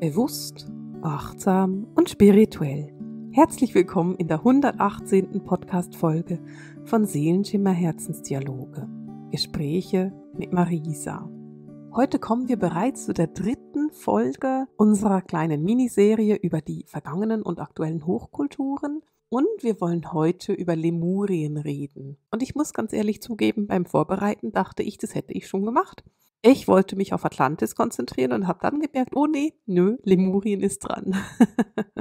Bewusst, achtsam und spirituell. Herzlich willkommen in der 118. Podcast-Folge von Seelenschimmer Herzensdialoge. Gespräche mit Marisa. Heute kommen wir bereits zu der dritten Folge unserer kleinen Miniserie über die vergangenen und aktuellen Hochkulturen und wir wollen heute über Lemurien reden. Und ich muss ganz ehrlich zugeben, beim Vorbereiten dachte ich, das hätte ich schon gemacht. Ich wollte mich auf Atlantis konzentrieren und habe dann gemerkt, oh nee, nö, Lemurien ist dran.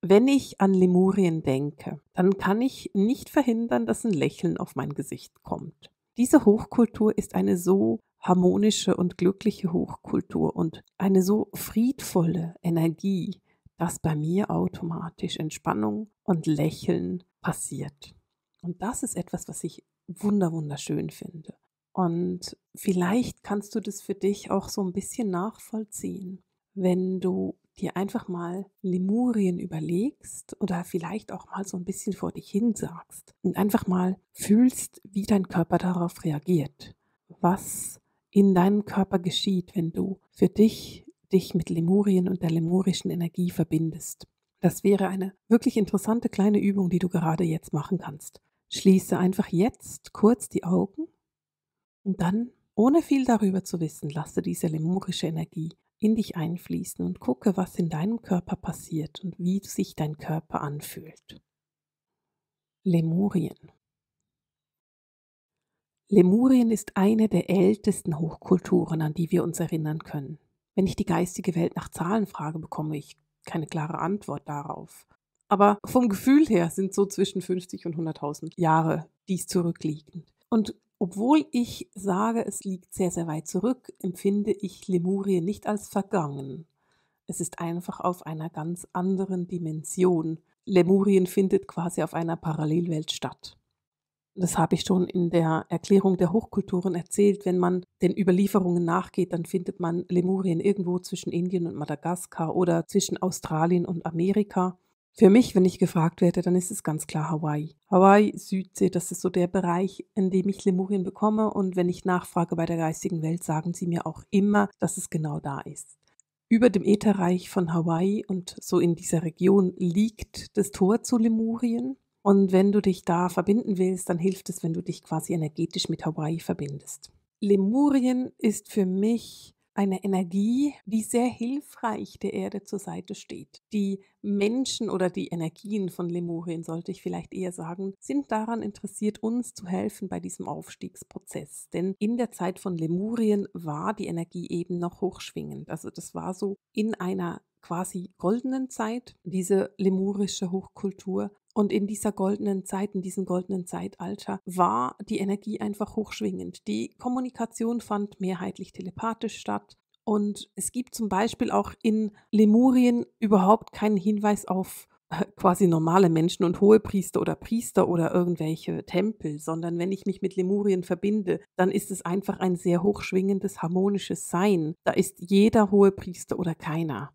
Wenn ich an Lemurien denke, dann kann ich nicht verhindern, dass ein Lächeln auf mein Gesicht kommt. Diese Hochkultur ist eine so harmonische und glückliche Hochkultur und eine so friedvolle Energie, dass bei mir automatisch Entspannung und Lächeln passiert. Und das ist etwas, was ich wunderschön finde. Und vielleicht kannst du das für dich auch so ein bisschen nachvollziehen, wenn du dir einfach mal Lemurien überlegst oder vielleicht auch mal so ein bisschen vor dich hin sagst und einfach mal fühlst, wie dein Körper darauf reagiert, was in deinem Körper geschieht, wenn du für dich dich mit Lemurien und der lemurischen Energie verbindest. Das wäre eine wirklich interessante kleine Übung, die du gerade jetzt machen kannst. Schließe einfach jetzt kurz die Augen und dann, ohne viel darüber zu wissen, lasse diese lemurische Energie in dich einfließen und gucke, was in deinem Körper passiert und wie sich dein Körper anfühlt. Lemurien. Lemurien ist eine der ältesten Hochkulturen, an die wir uns erinnern können. Wenn ich die geistige Welt nach Zahlen frage, bekomme ich keine klare Antwort darauf. Aber vom Gefühl her sind so zwischen 50 und 100.000 Jahre dies zurückliegend. Und obwohl ich sage, es liegt sehr, sehr weit zurück, empfinde ich Lemurien nicht als vergangen. Es ist einfach auf einer ganz anderen Dimension. Lemurien findet quasi auf einer Parallelwelt statt. Das habe ich schon in der Erklärung der Hochkulturen erzählt. Wenn man den Überlieferungen nachgeht, dann findet man Lemurien irgendwo zwischen Indien und Madagaskar oder zwischen Australien und Amerika. Für mich, wenn ich gefragt werde, dann ist es ganz klar Hawaii. Hawaii, Südsee, das ist so der Bereich, in dem ich Lemurien bekomme. Und wenn ich nachfrage bei der geistigen Welt, sagen sie mir auch immer, dass es genau da ist. Über dem Ätherreich von Hawaii und so in dieser Region liegt das Tor zu Lemurien. Und wenn du dich da verbinden willst, dann hilft es, wenn du dich quasi energetisch mit Hawaii verbindest. Lemurien ist für mich eine Energie, die sehr hilfreich der Erde zur Seite steht. Die Menschen oder die Energien von Lemurien, sollte ich vielleicht eher sagen, sind daran interessiert, uns zu helfen bei diesem Aufstiegsprozess. Denn in der Zeit von Lemurien war die Energie eben noch hochschwingend. Also das war so in einer quasi goldenen Zeit, diese lemurische Hochkultur. Und in dieser goldenen Zeit, in diesem goldenen Zeitalter, war die Energie einfach hochschwingend. Die Kommunikation fand mehrheitlich telepathisch statt. Und es gibt zum Beispiel auch in Lemurien überhaupt keinen Hinweis auf äh, quasi normale Menschen und Hohepriester oder Priester oder irgendwelche Tempel, sondern wenn ich mich mit Lemurien verbinde, dann ist es einfach ein sehr hochschwingendes, harmonisches Sein. Da ist jeder Hohepriester oder keiner.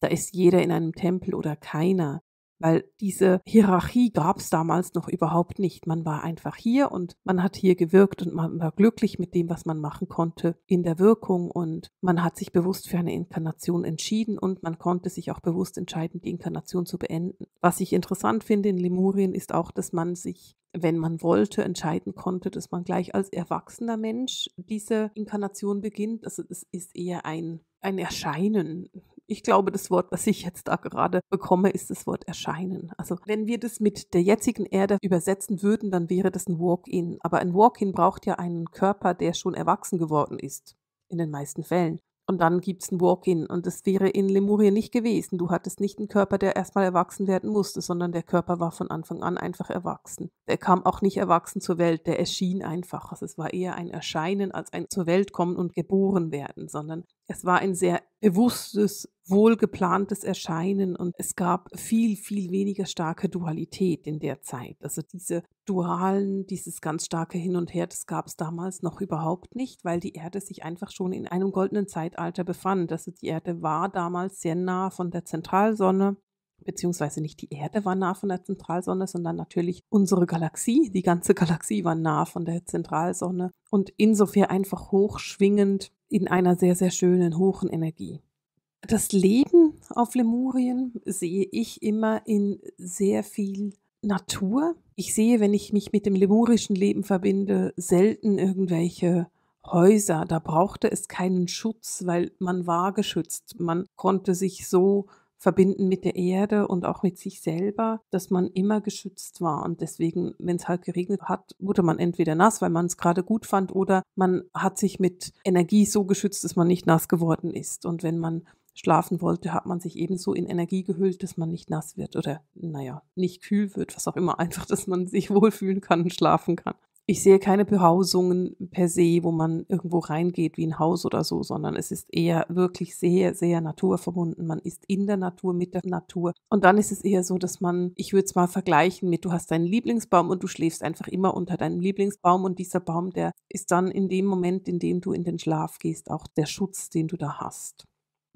Da ist jeder in einem Tempel oder keiner weil diese Hierarchie gab es damals noch überhaupt nicht. Man war einfach hier und man hat hier gewirkt und man war glücklich mit dem, was man machen konnte in der Wirkung und man hat sich bewusst für eine Inkarnation entschieden und man konnte sich auch bewusst entscheiden, die Inkarnation zu beenden. Was ich interessant finde in Lemurien ist auch, dass man sich wenn man wollte, entscheiden konnte, dass man gleich als erwachsener Mensch diese Inkarnation beginnt. Also es ist eher ein, ein Erscheinen, ich glaube, das Wort, was ich jetzt da gerade bekomme, ist das Wort erscheinen. Also wenn wir das mit der jetzigen Erde übersetzen würden, dann wäre das ein Walk-in. Aber ein Walk-in braucht ja einen Körper, der schon erwachsen geworden ist. In den meisten Fällen. Und dann gibt es ein Walk-in. Und das wäre in Lemuria nicht gewesen. Du hattest nicht einen Körper, der erstmal erwachsen werden musste, sondern der Körper war von Anfang an einfach erwachsen. Der kam auch nicht erwachsen zur Welt, der erschien einfach. Also es war eher ein Erscheinen als ein zur Welt kommen und geboren werden, sondern es war ein sehr bewusstes, wohlgeplantes Erscheinen und es gab viel, viel weniger starke Dualität in der Zeit. Also diese dualen, dieses ganz starke Hin und Her, das gab es damals noch überhaupt nicht, weil die Erde sich einfach schon in einem goldenen Zeitalter befand. Also die Erde war damals sehr nah von der Zentralsonne beziehungsweise nicht die Erde war nah von der Zentralsonne, sondern natürlich unsere Galaxie, die ganze Galaxie war nah von der Zentralsonne und insofern einfach hochschwingend in einer sehr, sehr schönen, hohen Energie. Das Leben auf Lemurien sehe ich immer in sehr viel Natur. Ich sehe, wenn ich mich mit dem lemurischen Leben verbinde, selten irgendwelche Häuser. Da brauchte es keinen Schutz, weil man war geschützt. Man konnte sich so verbinden mit der Erde und auch mit sich selber, dass man immer geschützt war. Und deswegen, wenn es halt geregnet hat, wurde man entweder nass, weil man es gerade gut fand, oder man hat sich mit Energie so geschützt, dass man nicht nass geworden ist. Und wenn man schlafen wollte, hat man sich ebenso in Energie gehüllt, dass man nicht nass wird oder, naja, nicht kühl wird, was auch immer, einfach, dass man sich wohlfühlen kann und schlafen kann ich sehe keine Behausungen per se, wo man irgendwo reingeht wie ein Haus oder so, sondern es ist eher wirklich sehr, sehr naturverbunden. Man ist in der Natur, mit der Natur. Und dann ist es eher so, dass man, ich würde es mal vergleichen mit, du hast deinen Lieblingsbaum und du schläfst einfach immer unter deinem Lieblingsbaum und dieser Baum, der ist dann in dem Moment, in dem du in den Schlaf gehst, auch der Schutz, den du da hast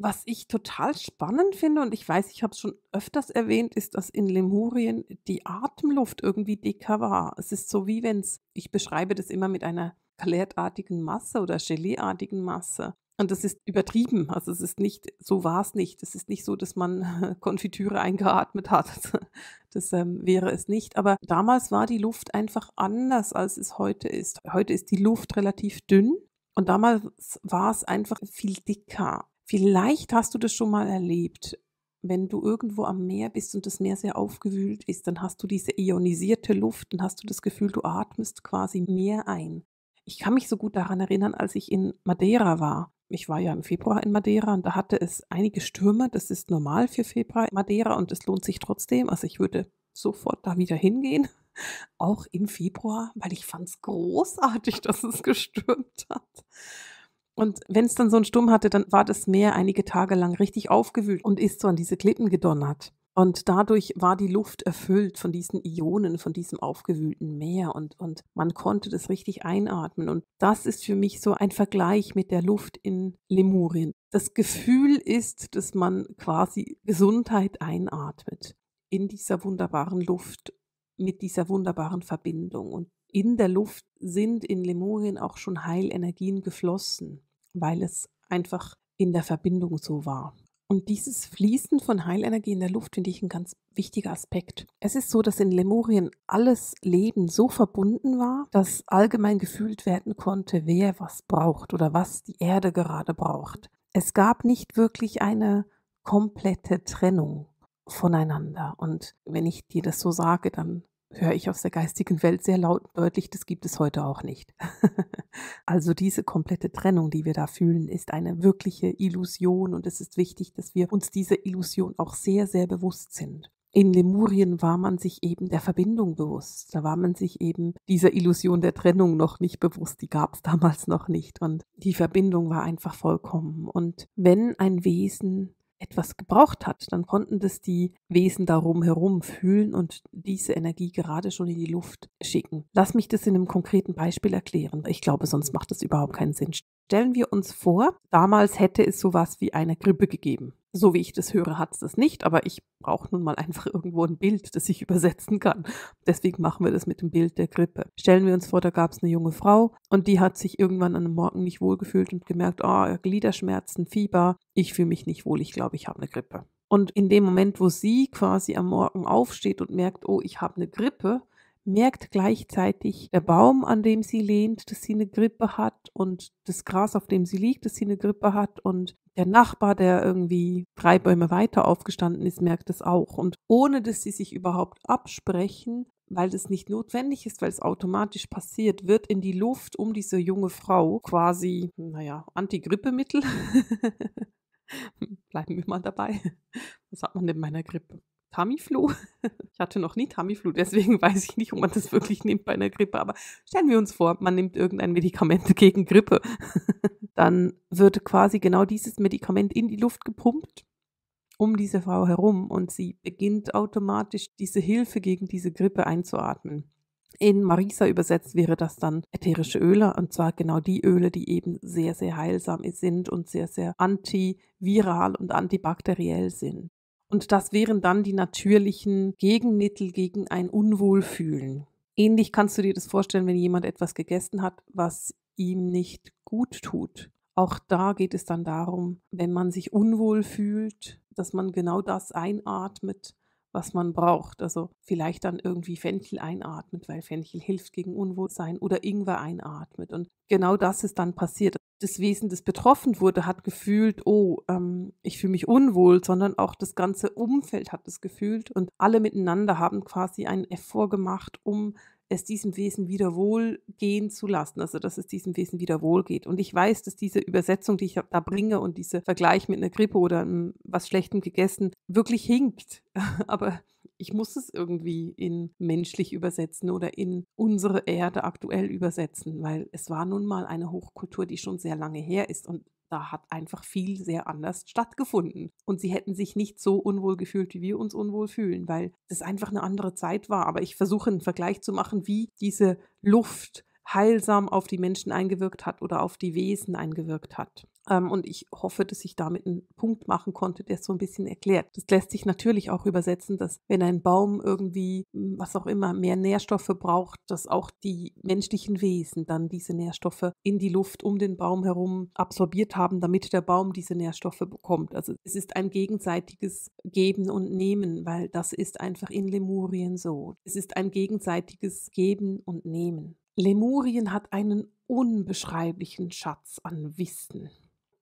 was ich total spannend finde, und ich weiß, ich habe es schon öfters erwähnt, ist, dass in Lemurien die Atemluft irgendwie dicker war. Es ist so wie wenn es, ich beschreibe das immer mit einer klärtartigen Masse oder Geleeartigen Masse. Und das ist übertrieben. Also es ist nicht, so war es nicht. Es ist nicht so, dass man Konfitüre eingeatmet hat. Das ähm, wäre es nicht. Aber damals war die Luft einfach anders, als es heute ist. Heute ist die Luft relativ dünn. Und damals war es einfach viel dicker. Vielleicht hast du das schon mal erlebt. Wenn du irgendwo am Meer bist und das Meer sehr aufgewühlt ist, dann hast du diese ionisierte Luft, dann hast du das Gefühl, du atmest quasi Meer ein. Ich kann mich so gut daran erinnern, als ich in Madeira war. Ich war ja im Februar in Madeira und da hatte es einige Stürme. Das ist normal für Februar in Madeira und es lohnt sich trotzdem. Also ich würde sofort da wieder hingehen, auch im Februar, weil ich fand es großartig, dass es gestürmt hat. Und wenn es dann so einen Sturm hatte, dann war das Meer einige Tage lang richtig aufgewühlt und ist so an diese Klippen gedonnert. Und dadurch war die Luft erfüllt von diesen Ionen, von diesem aufgewühlten Meer und, und man konnte das richtig einatmen. Und das ist für mich so ein Vergleich mit der Luft in Lemurien. Das Gefühl ist, dass man quasi Gesundheit einatmet in dieser wunderbaren Luft, mit dieser wunderbaren Verbindung. Und in der Luft sind in Lemurien auch schon Heilenergien geflossen weil es einfach in der Verbindung so war. Und dieses Fließen von Heilenergie in der Luft finde ich ein ganz wichtiger Aspekt. Es ist so, dass in Lemurien alles Leben so verbunden war, dass allgemein gefühlt werden konnte, wer was braucht oder was die Erde gerade braucht. Es gab nicht wirklich eine komplette Trennung voneinander. Und wenn ich dir das so sage, dann höre ich aus der geistigen Welt sehr laut und deutlich, das gibt es heute auch nicht. also diese komplette Trennung, die wir da fühlen, ist eine wirkliche Illusion und es ist wichtig, dass wir uns dieser Illusion auch sehr, sehr bewusst sind. In Lemurien war man sich eben der Verbindung bewusst. Da war man sich eben dieser Illusion der Trennung noch nicht bewusst. Die gab es damals noch nicht. Und die Verbindung war einfach vollkommen. Und wenn ein Wesen etwas gebraucht hat, dann konnten das die Wesen darum herum fühlen und diese Energie gerade schon in die Luft schicken. Lass mich das in einem konkreten Beispiel erklären. Ich glaube, sonst macht das überhaupt keinen Sinn. Stellen wir uns vor, damals hätte es sowas wie eine Grippe gegeben so wie ich das höre, hat es das nicht, aber ich brauche nun mal einfach irgendwo ein Bild, das ich übersetzen kann. Deswegen machen wir das mit dem Bild der Grippe. Stellen wir uns vor, da gab es eine junge Frau und die hat sich irgendwann an einem Morgen nicht wohlgefühlt und gemerkt, oh, Gliederschmerzen, Fieber, ich fühle mich nicht wohl, ich glaube, ich habe eine Grippe. Und in dem Moment, wo sie quasi am Morgen aufsteht und merkt, oh, ich habe eine Grippe, merkt gleichzeitig der Baum, an dem sie lehnt, dass sie eine Grippe hat und das Gras, auf dem sie liegt, dass sie eine Grippe hat und der Nachbar, der irgendwie drei Bäume weiter aufgestanden ist, merkt das auch. Und ohne dass sie sich überhaupt absprechen, weil das nicht notwendig ist, weil es automatisch passiert, wird in die Luft um diese junge Frau quasi, naja, Antigrippemittel. Bleiben wir mal dabei. Was hat man denn meiner Grippe? Tamiflu. Ich hatte noch nie Tamiflu, deswegen weiß ich nicht, ob man das wirklich nimmt bei einer Grippe. Aber stellen wir uns vor, man nimmt irgendein Medikament gegen Grippe. Dann wird quasi genau dieses Medikament in die Luft gepumpt um diese Frau herum und sie beginnt automatisch diese Hilfe gegen diese Grippe einzuatmen. In Marisa übersetzt wäre das dann ätherische Öle und zwar genau die Öle, die eben sehr, sehr heilsam sind und sehr, sehr antiviral und antibakteriell sind. Und das wären dann die natürlichen Gegenmittel gegen ein Unwohlfühlen. Ähnlich kannst du dir das vorstellen, wenn jemand etwas gegessen hat, was ihm nicht gut tut. Auch da geht es dann darum, wenn man sich unwohl fühlt, dass man genau das einatmet, was man braucht. Also vielleicht dann irgendwie Fenchel einatmet, weil Fenchel hilft gegen Unwohlsein oder Ingwer einatmet. Und genau das ist dann passiert das Wesen, das betroffen wurde, hat gefühlt, oh, ähm, ich fühle mich unwohl, sondern auch das ganze Umfeld hat es gefühlt und alle miteinander haben quasi einen Effort gemacht, um es diesem Wesen wieder wohl gehen zu lassen, also dass es diesem Wesen wieder wohl geht. Und ich weiß, dass diese Übersetzung, die ich da bringe und dieser Vergleich mit einer Grippe oder was Schlechtem gegessen, wirklich hinkt. Aber ich muss es irgendwie in menschlich übersetzen oder in unsere Erde aktuell übersetzen, weil es war nun mal eine Hochkultur, die schon sehr lange her ist und da hat einfach viel sehr anders stattgefunden. Und sie hätten sich nicht so unwohl gefühlt, wie wir uns unwohl fühlen, weil das einfach eine andere Zeit war. Aber ich versuche einen Vergleich zu machen, wie diese Luft heilsam auf die Menschen eingewirkt hat oder auf die Wesen eingewirkt hat. Ähm, und ich hoffe, dass ich damit einen Punkt machen konnte, der es so ein bisschen erklärt. Das lässt sich natürlich auch übersetzen, dass wenn ein Baum irgendwie, hm, was auch immer, mehr Nährstoffe braucht, dass auch die menschlichen Wesen dann diese Nährstoffe in die Luft um den Baum herum absorbiert haben, damit der Baum diese Nährstoffe bekommt. Also es ist ein gegenseitiges Geben und Nehmen, weil das ist einfach in Lemurien so. Es ist ein gegenseitiges Geben und Nehmen. Lemurien hat einen unbeschreiblichen Schatz an Wissen.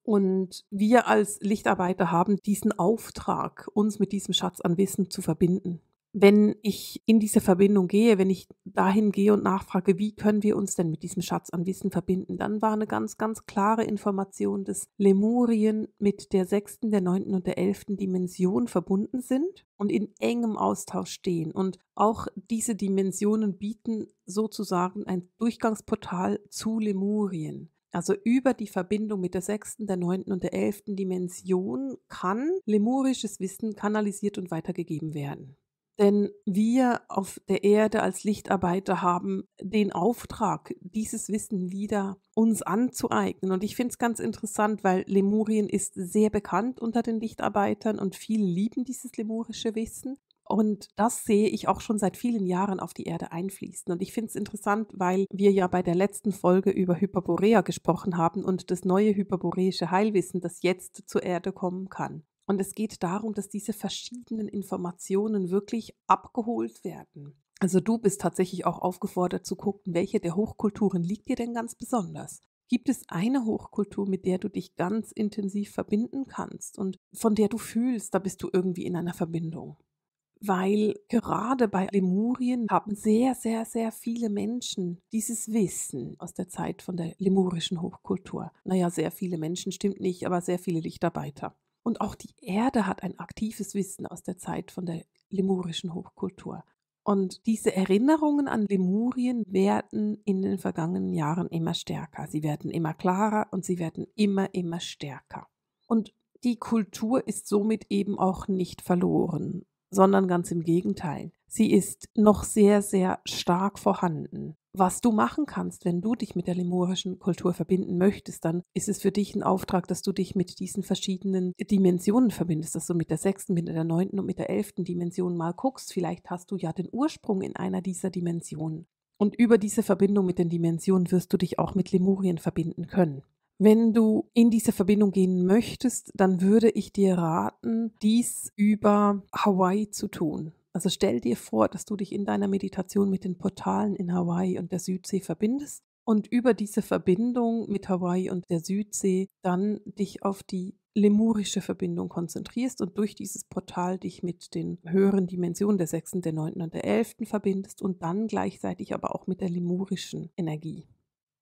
Und wir als Lichtarbeiter haben diesen Auftrag, uns mit diesem Schatz an Wissen zu verbinden wenn ich in diese Verbindung gehe, wenn ich dahin gehe und nachfrage, wie können wir uns denn mit diesem Schatz an Wissen verbinden, dann war eine ganz, ganz klare Information, dass Lemurien mit der sechsten, der neunten und der elften Dimension verbunden sind und in engem Austausch stehen. Und auch diese Dimensionen bieten sozusagen ein Durchgangsportal zu Lemurien. Also über die Verbindung mit der sechsten, der neunten und der elften Dimension kann lemurisches Wissen kanalisiert und weitergegeben werden. Denn wir auf der Erde als Lichtarbeiter haben den Auftrag, dieses Wissen wieder uns anzueignen. Und ich finde es ganz interessant, weil Lemurien ist sehr bekannt unter den Lichtarbeitern und viele lieben dieses lemurische Wissen. Und das sehe ich auch schon seit vielen Jahren auf die Erde einfließen. Und ich finde es interessant, weil wir ja bei der letzten Folge über Hyperborea gesprochen haben und das neue hyperboreische Heilwissen, das jetzt zur Erde kommen kann. Und es geht darum, dass diese verschiedenen Informationen wirklich abgeholt werden. Also du bist tatsächlich auch aufgefordert zu gucken, welche der Hochkulturen liegt dir denn ganz besonders? Gibt es eine Hochkultur, mit der du dich ganz intensiv verbinden kannst und von der du fühlst, da bist du irgendwie in einer Verbindung? Weil gerade bei Lemurien haben sehr, sehr, sehr viele Menschen dieses Wissen aus der Zeit von der lemurischen Hochkultur. Naja, sehr viele Menschen stimmt nicht, aber sehr viele Lichtarbeiter. Und auch die Erde hat ein aktives Wissen aus der Zeit von der lemurischen Hochkultur. Und diese Erinnerungen an Lemurien werden in den vergangenen Jahren immer stärker. Sie werden immer klarer und sie werden immer, immer stärker. Und die Kultur ist somit eben auch nicht verloren, sondern ganz im Gegenteil. Sie ist noch sehr, sehr stark vorhanden was du machen kannst, wenn du dich mit der lemurischen Kultur verbinden möchtest, dann ist es für dich ein Auftrag, dass du dich mit diesen verschiedenen Dimensionen verbindest, dass du mit der sechsten, mit der neunten und mit der elften Dimension mal guckst. Vielleicht hast du ja den Ursprung in einer dieser Dimensionen. Und über diese Verbindung mit den Dimensionen wirst du dich auch mit Lemurien verbinden können. Wenn du in diese Verbindung gehen möchtest, dann würde ich dir raten, dies über Hawaii zu tun. Also stell dir vor, dass du dich in deiner Meditation mit den Portalen in Hawaii und der Südsee verbindest und über diese Verbindung mit Hawaii und der Südsee dann dich auf die lemurische Verbindung konzentrierst und durch dieses Portal dich mit den höheren Dimensionen der sechsten, der neunten und der elften verbindest und dann gleichzeitig aber auch mit der lemurischen Energie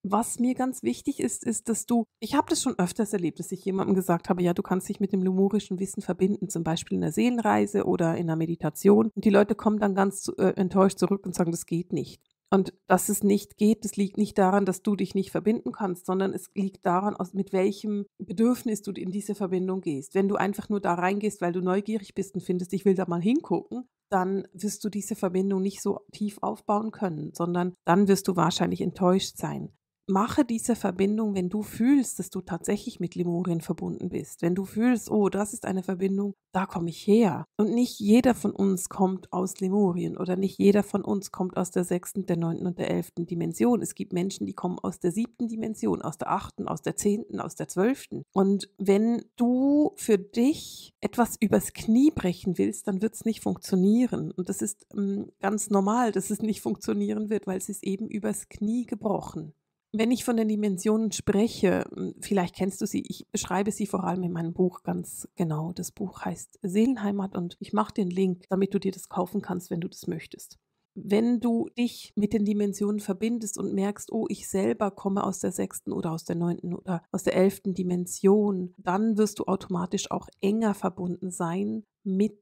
was mir ganz wichtig ist, ist, dass du, ich habe das schon öfters erlebt, dass ich jemandem gesagt habe, ja, du kannst dich mit dem lumorischen Wissen verbinden, zum Beispiel in der Seelenreise oder in der Meditation. Und die Leute kommen dann ganz äh, enttäuscht zurück und sagen, das geht nicht. Und dass es nicht geht, das liegt nicht daran, dass du dich nicht verbinden kannst, sondern es liegt daran, aus, mit welchem Bedürfnis du in diese Verbindung gehst. Wenn du einfach nur da reingehst, weil du neugierig bist und findest, ich will da mal hingucken, dann wirst du diese Verbindung nicht so tief aufbauen können, sondern dann wirst du wahrscheinlich enttäuscht sein mache diese Verbindung, wenn du fühlst, dass du tatsächlich mit Lemurien verbunden bist. Wenn du fühlst, oh, das ist eine Verbindung, da komme ich her. Und nicht jeder von uns kommt aus Lemurien oder nicht jeder von uns kommt aus der sechsten, der neunten und der elften Dimension. Es gibt Menschen, die kommen aus der siebten Dimension, aus der achten, aus der zehnten, aus der zwölften. Und wenn du für dich etwas übers Knie brechen willst, dann wird es nicht funktionieren. Und das ist ähm, ganz normal, dass es nicht funktionieren wird, weil es ist eben übers Knie gebrochen wenn ich von den Dimensionen spreche, hm, vielleicht kennst du sie, ich beschreibe sie vor allem in meinem Buch ganz genau. Das Buch heißt Seelenheimat und ich mache den Link, damit du dir das kaufen kannst, wenn du das möchtest. Wenn du dich mit den Dimensionen verbindest und merkst, oh, ich selber komme aus der sechsten oder aus der neunten oder aus der elften Dimension, dann wirst du automatisch auch enger verbunden sein mit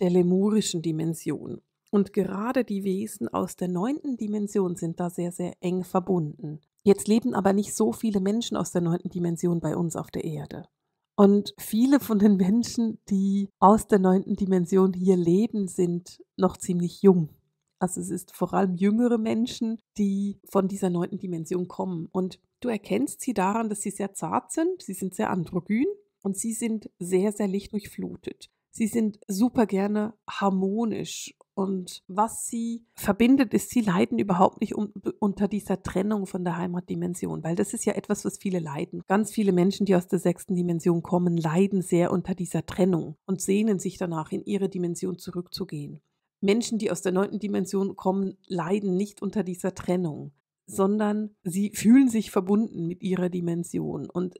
der lemurischen Dimension. Und gerade die Wesen aus der neunten Dimension sind da sehr, sehr eng verbunden. Jetzt leben aber nicht so viele Menschen aus der neunten Dimension bei uns auf der Erde. Und viele von den Menschen, die aus der neunten Dimension hier leben, sind noch ziemlich jung. Also es ist vor allem jüngere Menschen, die von dieser neunten Dimension kommen. Und du erkennst sie daran, dass sie sehr zart sind, sie sind sehr androgyn und sie sind sehr, sehr lichtdurchflutet. Sie sind super gerne harmonisch und was sie verbindet, ist, sie leiden überhaupt nicht um, unter dieser Trennung von der Heimatdimension, weil das ist ja etwas, was viele leiden. Ganz viele Menschen, die aus der sechsten Dimension kommen, leiden sehr unter dieser Trennung und sehnen sich danach, in ihre Dimension zurückzugehen. Menschen, die aus der neunten Dimension kommen, leiden nicht unter dieser Trennung, sondern sie fühlen sich verbunden mit ihrer Dimension. Und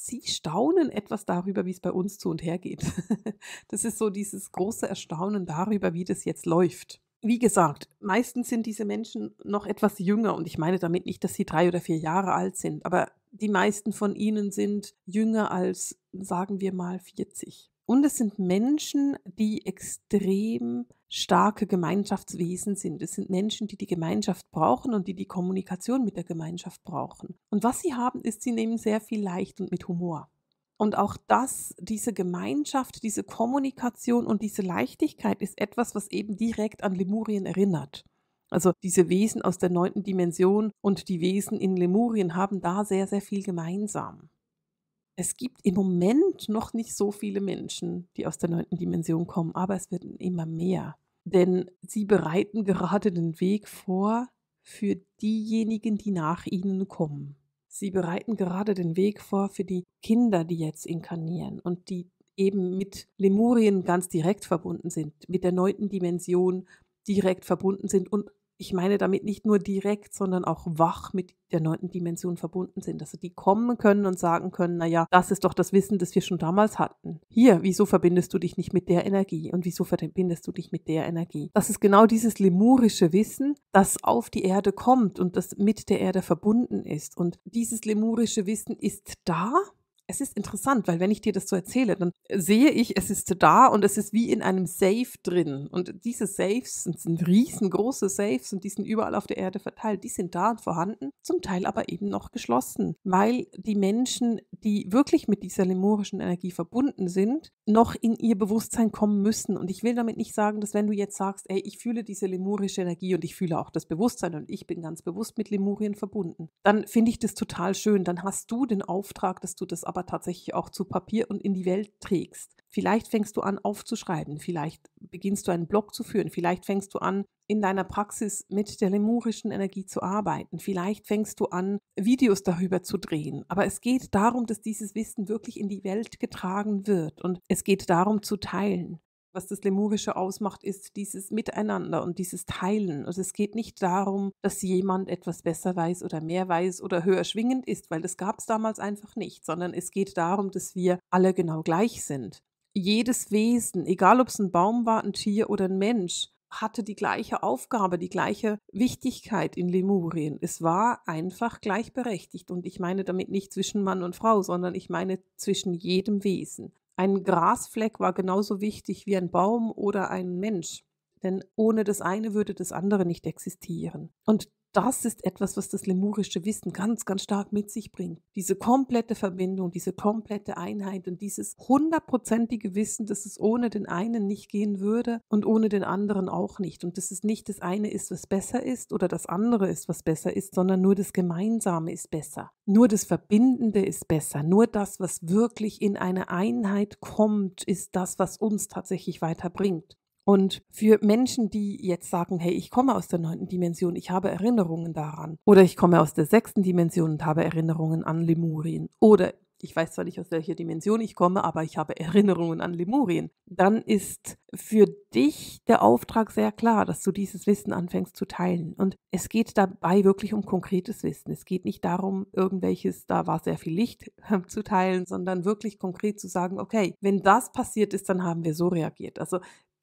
Sie staunen etwas darüber, wie es bei uns zu und her geht. Das ist so dieses große Erstaunen darüber, wie das jetzt läuft. Wie gesagt, meistens sind diese Menschen noch etwas jünger und ich meine damit nicht, dass sie drei oder vier Jahre alt sind, aber die meisten von ihnen sind jünger als, sagen wir mal, 40. Und es sind Menschen, die extrem starke Gemeinschaftswesen sind. Es sind Menschen, die die Gemeinschaft brauchen und die die Kommunikation mit der Gemeinschaft brauchen. Und was sie haben, ist, sie nehmen sehr viel leicht und mit Humor. Und auch das, diese Gemeinschaft, diese Kommunikation und diese Leichtigkeit ist etwas, was eben direkt an Lemurien erinnert. Also diese Wesen aus der neunten Dimension und die Wesen in Lemurien haben da sehr, sehr viel gemeinsam es gibt im Moment noch nicht so viele Menschen, die aus der neunten Dimension kommen, aber es werden immer mehr. Denn sie bereiten gerade den Weg vor für diejenigen, die nach ihnen kommen. Sie bereiten gerade den Weg vor für die Kinder, die jetzt inkarnieren und die eben mit Lemurien ganz direkt verbunden sind, mit der neunten Dimension direkt verbunden sind und ich meine damit nicht nur direkt, sondern auch wach mit der neunten Dimension verbunden sind. Also die kommen können und sagen können, naja, das ist doch das Wissen, das wir schon damals hatten. Hier, wieso verbindest du dich nicht mit der Energie und wieso verbindest du dich mit der Energie? Das ist genau dieses lemurische Wissen, das auf die Erde kommt und das mit der Erde verbunden ist. Und dieses lemurische Wissen ist da, es ist interessant, weil wenn ich dir das so erzähle, dann sehe ich, es ist da und es ist wie in einem Safe drin. Und diese Safes sind, sind riesengroße Safes und die sind überall auf der Erde verteilt. Die sind da und vorhanden, zum Teil aber eben noch geschlossen, weil die Menschen, die wirklich mit dieser lemurischen Energie verbunden sind, noch in ihr Bewusstsein kommen müssen. Und ich will damit nicht sagen, dass wenn du jetzt sagst, ey, ich fühle diese lemurische Energie und ich fühle auch das Bewusstsein und ich bin ganz bewusst mit Lemurien verbunden, dann finde ich das total schön. Dann hast du den Auftrag, dass du das aber aber tatsächlich auch zu Papier und in die Welt trägst. Vielleicht fängst du an aufzuschreiben, vielleicht beginnst du einen Blog zu führen, vielleicht fängst du an, in deiner Praxis mit der lemurischen Energie zu arbeiten, vielleicht fängst du an, Videos darüber zu drehen. Aber es geht darum, dass dieses Wissen wirklich in die Welt getragen wird und es geht darum zu teilen was das Lemurische ausmacht, ist dieses Miteinander und dieses Teilen. Also es geht nicht darum, dass jemand etwas besser weiß oder mehr weiß oder höher schwingend ist, weil das gab es damals einfach nicht, sondern es geht darum, dass wir alle genau gleich sind. Jedes Wesen, egal ob es ein Baum war, ein Tier oder ein Mensch, hatte die gleiche Aufgabe, die gleiche Wichtigkeit in Lemurien. Es war einfach gleichberechtigt und ich meine damit nicht zwischen Mann und Frau, sondern ich meine zwischen jedem Wesen. Ein Grasfleck war genauso wichtig wie ein Baum oder ein Mensch. Denn ohne das eine würde das andere nicht existieren. Und das ist etwas, was das lemurische Wissen ganz, ganz stark mit sich bringt. Diese komplette Verbindung, diese komplette Einheit und dieses hundertprozentige Wissen, dass es ohne den einen nicht gehen würde und ohne den anderen auch nicht. Und dass es nicht das eine ist, was besser ist oder das andere ist, was besser ist, sondern nur das Gemeinsame ist besser. Nur das Verbindende ist besser. Nur das, was wirklich in eine Einheit kommt, ist das, was uns tatsächlich weiterbringt. Und für Menschen, die jetzt sagen, hey, ich komme aus der neunten Dimension, ich habe Erinnerungen daran. Oder ich komme aus der sechsten Dimension und habe Erinnerungen an Lemurien. Oder ich weiß zwar nicht, aus welcher Dimension ich komme, aber ich habe Erinnerungen an Lemurien. Dann ist für dich der Auftrag sehr klar, dass du dieses Wissen anfängst zu teilen. Und es geht dabei wirklich um konkretes Wissen. Es geht nicht darum, irgendwelches, da war sehr viel Licht zu teilen, sondern wirklich konkret zu sagen, okay, wenn das passiert ist, dann haben wir so reagiert. Also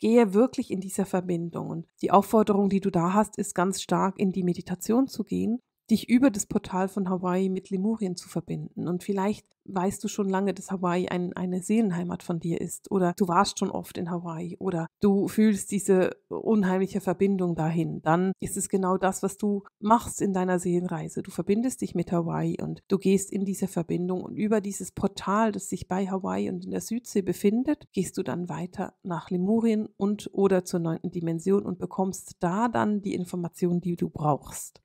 gehe wirklich in dieser Verbindung. Und die Aufforderung, die du da hast, ist ganz stark in die Meditation zu gehen dich über das Portal von Hawaii mit Lemurien zu verbinden. Und vielleicht weißt du schon lange, dass Hawaii ein, eine Seelenheimat von dir ist oder du warst schon oft in Hawaii oder du fühlst diese unheimliche Verbindung dahin. Dann ist es genau das, was du machst in deiner Seelenreise. Du verbindest dich mit Hawaii und du gehst in diese Verbindung und über dieses Portal, das sich bei Hawaii und in der Südsee befindet, gehst du dann weiter nach Lemurien und oder zur neunten Dimension und bekommst da dann die Informationen, die du brauchst.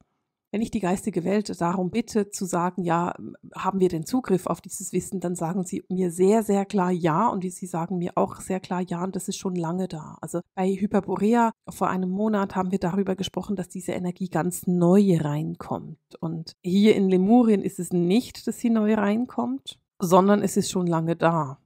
Wenn ich die geistige Welt darum bitte zu sagen, ja, haben wir den Zugriff auf dieses Wissen, dann sagen sie mir sehr, sehr klar ja und sie sagen mir auch sehr klar ja und das ist schon lange da. Also bei Hyperborea vor einem Monat haben wir darüber gesprochen, dass diese Energie ganz neu reinkommt und hier in Lemurien ist es nicht, dass sie neu reinkommt, sondern es ist schon lange da.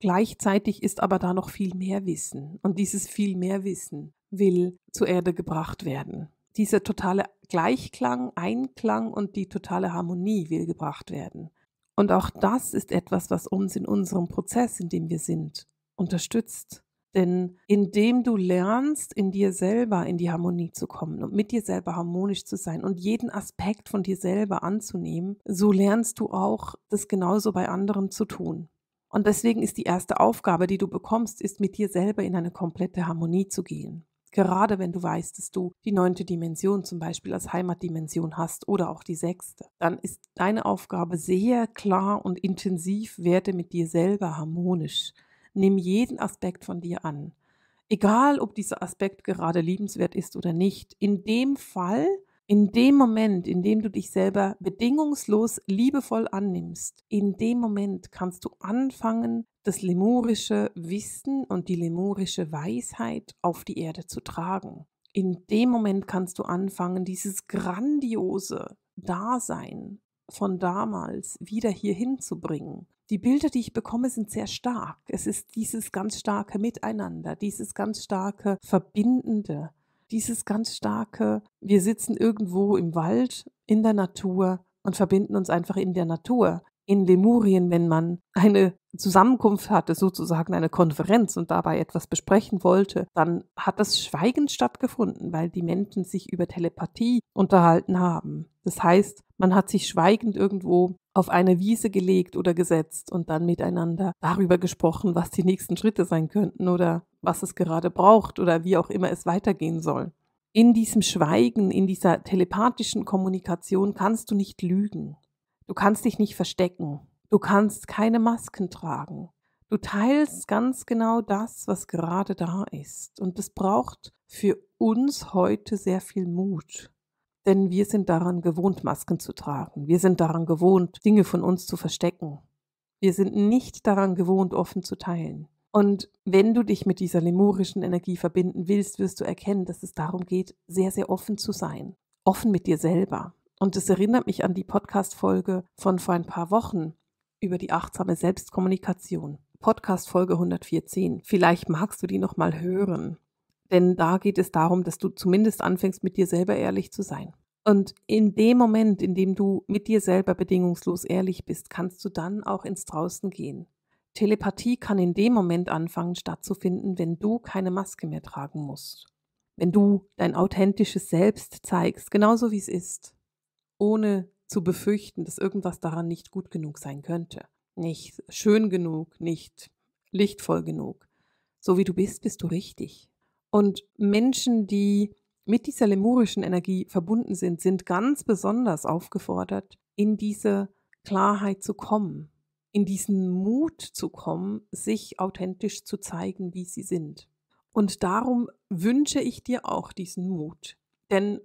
Gleichzeitig ist aber da noch viel mehr Wissen und dieses viel mehr Wissen will zur Erde gebracht werden dieser totale Gleichklang, Einklang und die totale Harmonie will gebracht werden. Und auch das ist etwas, was uns in unserem Prozess, in dem wir sind, unterstützt. Denn indem du lernst, in dir selber in die Harmonie zu kommen und mit dir selber harmonisch zu sein und jeden Aspekt von dir selber anzunehmen, so lernst du auch, das genauso bei anderen zu tun. Und deswegen ist die erste Aufgabe, die du bekommst, ist mit dir selber in eine komplette Harmonie zu gehen. Gerade wenn du weißt, dass du die neunte Dimension zum Beispiel als Heimatdimension hast oder auch die sechste, dann ist deine Aufgabe sehr klar und intensiv, werde mit dir selber harmonisch. Nimm jeden Aspekt von dir an. Egal, ob dieser Aspekt gerade liebenswert ist oder nicht. In dem Fall, in dem Moment, in dem du dich selber bedingungslos liebevoll annimmst, in dem Moment kannst du anfangen, das lemurische Wissen und die lemurische Weisheit auf die Erde zu tragen. In dem Moment kannst du anfangen, dieses grandiose Dasein von damals wieder hier hinzubringen. Die Bilder, die ich bekomme, sind sehr stark. Es ist dieses ganz starke Miteinander, dieses ganz starke Verbindende, dieses ganz starke, wir sitzen irgendwo im Wald, in der Natur und verbinden uns einfach in der Natur. In Lemurien, wenn man eine Zusammenkunft hatte, sozusagen eine Konferenz und dabei etwas besprechen wollte, dann hat das Schweigen stattgefunden, weil die Menschen sich über Telepathie unterhalten haben. Das heißt, man hat sich schweigend irgendwo auf eine Wiese gelegt oder gesetzt und dann miteinander darüber gesprochen, was die nächsten Schritte sein könnten oder was es gerade braucht oder wie auch immer es weitergehen soll. In diesem Schweigen, in dieser telepathischen Kommunikation kannst du nicht lügen. Du kannst dich nicht verstecken. Du kannst keine Masken tragen. Du teilst ganz genau das, was gerade da ist. Und es braucht für uns heute sehr viel Mut. Denn wir sind daran gewohnt, Masken zu tragen. Wir sind daran gewohnt, Dinge von uns zu verstecken. Wir sind nicht daran gewohnt, offen zu teilen. Und wenn du dich mit dieser lemurischen Energie verbinden willst, wirst du erkennen, dass es darum geht, sehr, sehr offen zu sein. Offen mit dir selber. Und es erinnert mich an die Podcast-Folge von vor ein paar Wochen, über die achtsame Selbstkommunikation. Podcast Folge 114. Vielleicht magst du die noch mal hören, denn da geht es darum, dass du zumindest anfängst mit dir selber ehrlich zu sein. Und in dem Moment, in dem du mit dir selber bedingungslos ehrlich bist, kannst du dann auch ins Draußen gehen. Telepathie kann in dem Moment anfangen stattzufinden, wenn du keine Maske mehr tragen musst. Wenn du dein authentisches Selbst zeigst, genauso wie es ist, ohne zu befürchten, dass irgendwas daran nicht gut genug sein könnte, nicht schön genug, nicht lichtvoll genug. So wie du bist, bist du richtig. Und Menschen, die mit dieser lemurischen Energie verbunden sind, sind ganz besonders aufgefordert, in diese Klarheit zu kommen, in diesen Mut zu kommen, sich authentisch zu zeigen, wie sie sind. Und darum wünsche ich dir auch diesen Mut. Denn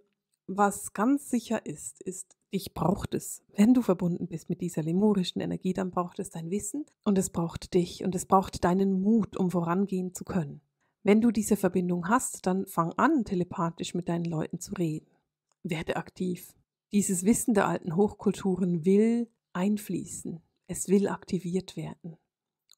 was ganz sicher ist, ist, dich braucht es. Wenn du verbunden bist mit dieser lemurischen Energie, dann braucht es dein Wissen und es braucht dich und es braucht deinen Mut, um vorangehen zu können. Wenn du diese Verbindung hast, dann fang an, telepathisch mit deinen Leuten zu reden. Werde aktiv. Dieses Wissen der alten Hochkulturen will einfließen. Es will aktiviert werden.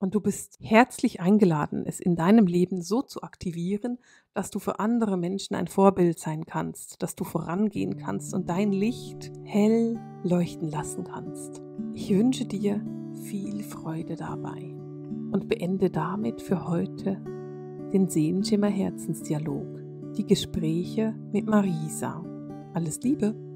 Und du bist herzlich eingeladen, es in deinem Leben so zu aktivieren, dass du für andere Menschen ein Vorbild sein kannst, dass du vorangehen kannst und dein Licht hell leuchten lassen kannst. Ich wünsche dir viel Freude dabei und beende damit für heute den Sehenschimmer Herzensdialog, die Gespräche mit Marisa. Alles Liebe!